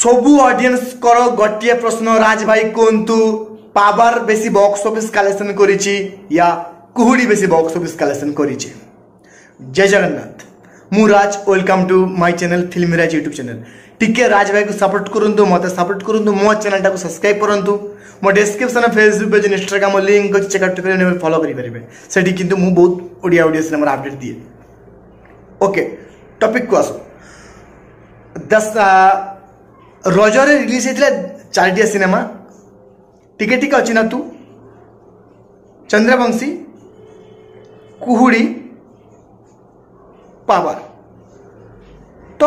সবু অডিয়েন্স করো গটিয়ে প্রশ্ন রাজভাই কোন্তু পাওয়ার বেসি বক্স অফিস কালেকশন କରିছি ইয়া কোহুড়ি বেসি বক্স অফিস কালেকশন କରିছে জয় জয় অনন্ত মু Raj welcome to my channel film Raj YouTube channel ঠিক আছে রাজভাই কো সাপোর্ট করুন তো মতে সাপোর্ট করুন তো মো চ্যানেল টা কো সাবস্ক্রাইব করুন তো মো ডেসক্রিপশন এ ফেসবুক বে ইনস্ট্রাগ্রাম এ লিংক চেক আউট করে ফলো করি পারিবে সেটি কিন্তু মু বহুত ওড়িয়া অডিয়েন্স না আমার আপডেট দিয়ে ওকে টপিক ওয়াজ 10 ରଜରେ ରିଲିଜ୍ ହେଇଥିଲା ଚାରିଟିଆ ସିନେମା ଟିକେ ଟିକେ ଅଛି ନା ତୁ ଚନ୍ଦ୍ରବଂଶୀ କୁହୁଡ଼ି ପାୱାର ତ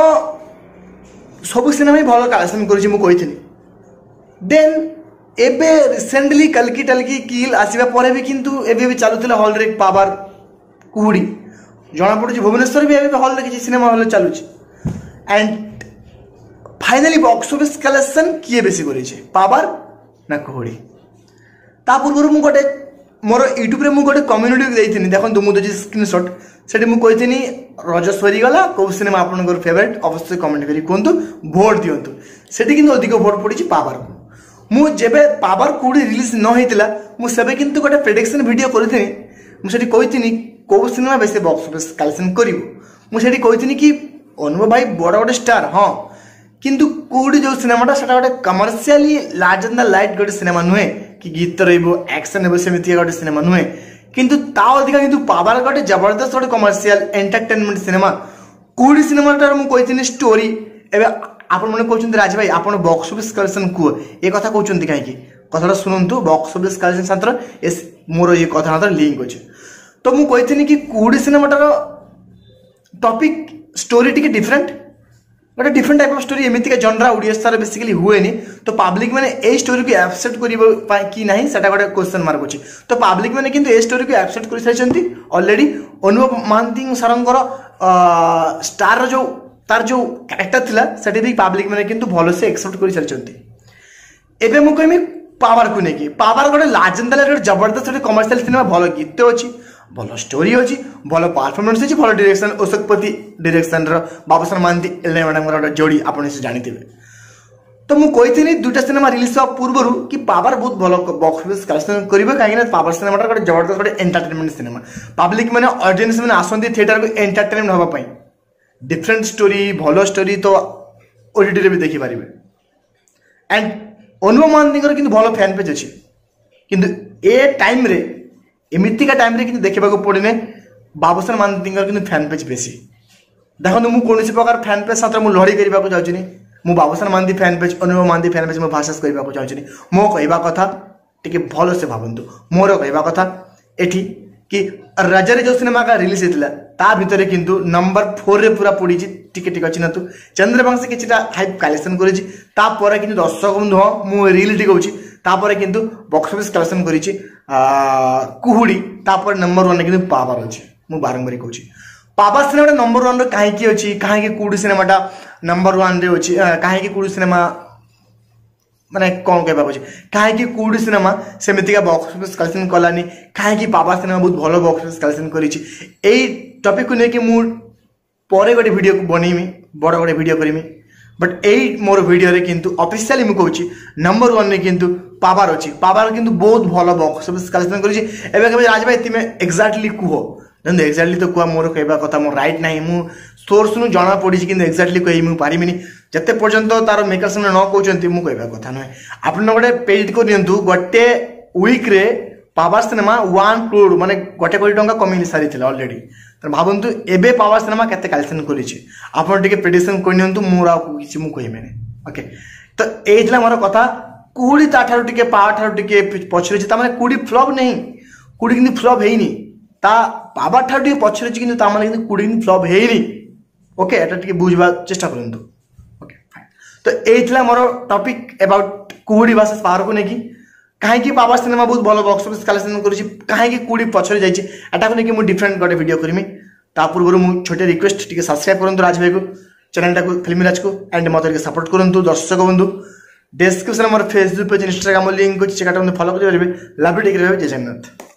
ସବୁ ସିନେମା ହିଁ ଭଲ କଲେକ୍ସନ୍ କରୁଛି ମୁଁ କହିଥିଲି ଦେନ୍ ଏବେ ରିସେଣ୍ଟଲି କାଲକି ଟାଲକି କିଲ୍ ଆସିବା ପରେ ବି କିନ୍ତୁ ଏବେ ବି ଚାଲୁଥିଲା ହଲ୍ରେ ପାୱାର କୁହୁଡ଼ି ଜଣାପଡ଼ୁଛି ଭୁବନେଶ୍ୱର ବି ଏବେ ହଲ୍ରେ କିଛି ସିନେମା ହଲ୍ ଚାଲୁଛି and finally box office collection কে বেশি করেছে পাবার না কোহলি তা পূর্বর মু গোটে ମୋର ୟୁଟ୍ୟୁବ୍ରେ ମୁଁ ଗୋଟେ କମ୍ୟୁନିଟିକୁ ଦେଇଥିଲି ଦେଖନ୍ତୁ ମୁଁ ଦେଉଛି ସ୍କ୍ରିନ୍ସଟ୍ ସେଠି ମୁଁ କହିଥିଲି ରଜ ସରିଗଲା କେଉଁ ସିନେମା ଆପଣଙ୍କର ଫେଭରେଟ୍ ଅବଶ୍ୟ କମେଣ୍ଟ କରି କୁହନ୍ତୁ ଭୋଟ୍ ଦିଅନ୍ତୁ ସେଠି କିନ୍ତୁ ଅଧିକ ଭୋଟ୍ ପଡ଼ିଛି ପାୱାରକୁ ମୁଁ ଯେବେ ପାୱାର କେଉଁଠି ରିଲିଜ୍ ନ ହେଇଥିଲା ମୁଁ ସେବେ କିନ୍ତୁ ଗୋଟେ ପ୍ରେଡିକ୍ସନ୍ ଭିଡ଼ିଓ କରିଥିଲି ମୁଁ ସେଠି କହିଥିଲି କେଉଁ ସିନେମା ବେଶୀ ବକ୍ସ ଅଫିସ୍ କଲେକ୍ସନ୍ କରିବ ମୁଁ ସେଠି କହିଥିଲି କି ଅନୁଭବ ଭାଇ ବଡ଼ ଗୋଟେ ଷ୍ଟାର୍ ହଁ কিন্তু কোড যে সিনেমাটা সাটাবাট কমার্শিয়ালি লার্জার না লাইট কোড সিনেমা নহয়ে কি গীত রইবো অ্যাকশন এবস সিনেমা নহয়ে কিন্তু তা অধিক কিন্তু পাওয়ার কোডে জবরদস্ত কমার্শিয়াল এন্টারটেইনমেন্ট সিনেমা কোড সিনেমাটার মই কই জিনি স্টোরি এব আপন মনে কইছুন রাজীবাই আপন বক্স অফিস কালেকশন কো এ কথা কইছুন দি খাই কি কথা শুনন্ত বক্স অফিস কালেকশন সংক্রান্ত মোর এই কথা না লিংক হয় তো মু কইছিনি কি কোড সিনেমাটার টপিক স্টোরি টিকে ডিফারেন্ট ଗୋଟେ ଡିଫରେଣ୍ଟ ଟାଇପ୍ ଅଫ୍ ଷ୍ଟୋରି ଏମିତିକା ଜନରା ଓଡ଼ିଏସ୍ ତାର ବେସିକାଲି ହୁଏନି ତ ପବ୍ଲିକ୍ ମାନେ ଏଇ ଷ୍ଟୋରିକୁ ଆକ୍ସେପ୍ଟ କରିବା ପାଇଁ କି ନାହିଁ ସେଟା ଗୋଟେ କ୍ୱେଶ୍ଚନ୍ ମାର୍କ ଅଛି ତ ପବ୍ଲିକ୍ ମାନେ କିନ୍ତୁ ଏ ଷ୍ଟୋରିକୁ ଆକ୍ସେପ୍ଟ କରିସାରିଛନ୍ତି ଅଲରେଡ଼ି ଅନୁଭବ ମହାନ୍ତି ସାରଙ୍କର ଷ୍ଟାରର ଯେଉଁ ତାର ଯେଉଁ କ୍ୟାରେକ୍ଟର ଥିଲା ସେଠି ବି ପବ୍ଲିକ୍ ମାନେ କିନ୍ତୁ ଭଲସେ ଆକ୍ସେପ୍ଟ କରିସାରିଛନ୍ତି ଏବେ ମୁଁ କହିବି ପାୱାରକୁ ନେଇକି ପାୱାର ଗୋଟେ ଲାଜେନ୍ଦାଲ ଗୋଟେ ଜବରଦସ୍ତ ଗୋଟେ କମର୍ସିଆଲ ସିନେମା ଭଲ ଗୀତ ଅଛି ଭଲ ଷ୍ଟୋରୀ ଅଛି ଭଲ ପରଫର୍ମାନ୍ସ ଅଛି ଭଲ ଡିରେକ୍ସନ୍ ଅଶୋକପତି ଡିରେକ୍ସନ୍ର ବାବୁସାନ ମହାନ୍ତି ଏଲ୍ନେ ମ୍ୟାଡ଼ାମଙ୍କର ଯୋଡ଼ି ଆପଣ ସେ ଜାଣିଥିବେ ତ ମୁଁ କହିଥିଲି ଦୁଇଟା ସିନେମା ରିଲିଜ୍ ହେବା ପୂର୍ବରୁ କି ପାୱାର ବହୁତ ଭଲ ବକ୍ସ ଅଫିସ୍ କଲେକ୍ସନ୍ କରିବ କାହିଁକିନା ପାୱାର ସିନେମାଟା ଗୋଟେ ଜବରଦସ୍ତ ଗୋଟେ ଏଣ୍ଟରଟେନମେଣ୍ଟ ସିନେମା ପବ୍ଲିକ୍ ମାନେ ଅଡ଼ିଏନ୍ସ ମାନେ ଆସନ୍ତି ଥିଏଟରକୁ ଏଣ୍ଟରଟେନମେଣ୍ଟ ହେବା ପାଇଁ ଡିଫରେଣ୍ଟ ଷ୍ଟୋରି ଭଲ ଷ୍ଟୋରି ତ ଓଟିଟିରେ ବି ଦେଖିପାରିବେ ଆଣ୍ଡ ଅନୁଭବ ମହାନ୍ତିଙ୍କର କିନ୍ତୁ ଭଲ ଫ୍ୟାନ୍ ପେଜ୍ ଅଛି କିନ୍ତୁ ଏ ଟାଇମ୍ରେ ଏମିତିକା ଟାଇମ୍ରେ କିନ୍ତୁ ଦେଖିବାକୁ ପଡ଼ିଲେ ବାବୁସାନ ମହାନ୍ତିଙ୍କର କିନ୍ତୁ ଫ୍ୟାନ୍ ପେଜ୍ ବେଶୀ ଦେଖନ୍ତୁ ମୁଁ କୌଣସି ପ୍ରକାର ଫ୍ୟାନ୍ ପେଜ୍ ସାଥିରେ ମୁଁ ଲଢ଼େଇ କରିବାକୁ ଯାଉଛିନି ମୁଁ ବାବୁସାନ ମହାନ୍ତି ଫ୍ୟାନ୍ ପେଜ୍ ଅନୁଭବ ମହାନ୍ତି ଫ୍ୟାନ୍ ପେଜ୍ ମୁଁ ଭାଷାସ କରିବାକୁ ଚାହୁଁଛିନି ମୋ କହିବା କଥା ଟିକେ ଭଲସେ ଭାବନ୍ତୁ ମୋର କହିବା କଥା ଏଠି କି ରଜରେ ଯେଉଁ ସିନେମାଟା ରିଲିଜ୍ ହେଇଥିଲା ତା ଭିତରେ କିନ୍ତୁ ନମ୍ବର ଫୋର୍ରେ ପୁରା ପଡ଼ିଛି ଟିକେ ଟିକେ ଅଛି ନା ତୁ ଚନ୍ଦ୍ରବଂଶୀ କିଛିଟା ହାଇପ୍ କାଲେକ୍ସନ୍ କରିଛି ତାପରେ କିନ୍ତୁ ଦର୍ଶକ ବନ୍ଧୁ ହଁ ମୁଁ ରିଲ୍ଟି କହୁଛି তারপরে কিন্তু বক্স অফিস কালেকশন করেছি কুহুড়ি তারপরে নম্বর ওয়ান কিন্তু পাওয়ার অছি মু বারম্বার কৌছি পাবা সিনেমাটা নম্বর ওয়ানরে কাহিকি অছি কাহিকি কুড়ি সিনেমাটা নম্বর রে অছি কাহিকি কুড়ি সিনেমা ମାନେ କ'ଣ କହିବାକୁ ଅଛି କାହିଁକି କେଉଁଠି ସିନେମା ସେମିତିକା ବକ୍ସ ଅଫିସ୍ କଲେକ୍ସନ୍ କଲାନି କାହିଁକି বহুত ସିନେମା ବହୁତ ଭଲ ବକ୍ସ ଅଫିସ୍ କଲେକ୍ସନ୍ କରିଛି ଏଇ ଟପିକ୍କୁ ନେଇକି ମୁଁ ପରେ ଗୋଟେ ଭିଡ଼ିଓକୁ ବନେଇମି ବଡ଼ ଗୋଟେ ଭିଡ଼ିଓ କରିମି বাট এই মোর ভিডিওরে কিন্তু অফিসিয়ালি মু কৌছি নম্বর ওয়ানে কিন্তু পাওয়ার অছি পাওয়ার কিন্তু বহুত ভালো বক্স অফিস কালেকশন করেছি এবে কেবে রাজ ভাই তুমি এক্সাক্টলি কুহ দেখুন এক্সাক্টলি তো কুয়া মোর কহবা কথা মোর রাইট নাই মু সোর্সনু জনা পড়িছি কিন্তু এক্সাক্টলি কই মু পারিমিনি যেতে পর্যন্ত তার মেকর্স ন কৌছেন মু কহবা কথা নয় আপনার গোটে পেজটি নিয়ন্তু গোটে উইক্রে ପାୱାର ସିନେମା ୱାନ୍ କ୍ରୋଡ଼ ମାନେ ଗୋଟେ କୋଟି ଟଙ୍କା କମେଇ ସାରିଥିଲା ଅଲରେଡ଼ି ତେଣୁ ଭାବନ୍ତୁ ଏବେ ପାୱାର ସିନେମା କେତେ କାଲେକ୍ସନ୍ କରିଛି ଆପଣ ଟିକେ ପ୍ରେଡିକ୍ସନ୍ କରିନିଅନ୍ତୁ ମୁଁ ଆଉ କିଛି ମୁଁ କହିବିନି ଓକେ ତ ଏଇ ଥିଲା ମୋର କଥା କୁହୁଡ଼ି ତା'ଠାରୁ ଟିକେ ପାୱାର ଠାରୁ ଟିକେ ପଛରେ ଅଛି ତା'ମାନେ କୁହୁଡ଼ି ଫ୍ଲପ୍ ନାହିଁ କୁହୁଡ଼ି କିନ୍ତୁ ଫ୍ଲପ୍ ହେଇନି তা বাবার ঠার টিকে পছন্দ হচ্ছে কিন্তু তার মানে কিন্তু কুড়ি দিন ফ্লপ হয়নি ওকে এটা টিকে বুঝবার চেষ্টা করুন ওকে তো এই লা মোর টপিক এবাউট কুহুড়ি ভার্সেস পাহাড়কু নেকি କାହିଁକି ପାୱାର ସିନେମା ବହୁତ ଭଲ ବକ୍ସ ଅଫିସ୍ କଲେକ୍ସନ୍ କରୁଛି କାହିଁକି କେଉଁଠି ପଛରେ ଯାଇଛି ଏଟାକୁ ନେଇକି ମୁଁ ଡିଫରେଣ୍ଟ ଗୋଟେ ଭିଡ଼ିଓ କରିମି ତା ପୂର୍ବରୁ ମୁଁ ଛୋଟିଆ ରିକ୍ୱେଷ୍ଟ ଟିକେ ସବସ୍କ୍ରାଇବ୍ କରନ୍ତୁ ରାଜଭାଇକୁ ଚ୍ୟାନେଲ୍ଟାକୁ ଫିଲ୍ମରାଜକୁ ଆଣ୍ଡ ମୋତେ ଟିକେ ସପୋର୍ଟ କରନ୍ତୁ ଦର୍ଶକ ବନ୍ଧୁ ଡେସ୍କ୍ରିପସନ୍ ମୋର ଫେସବୁକ୍ ପେଜ୍ ଇନଷ୍ଟାଗ୍ରାମ ଲିଙ୍କ୍ ଅଛି ସେଟା ମୋତେ ଫଲୋ କରିପାରିବେ ଲାଭ ଟିକେ ରହିବେ ଜୟ ଜଗନ୍ନାଥ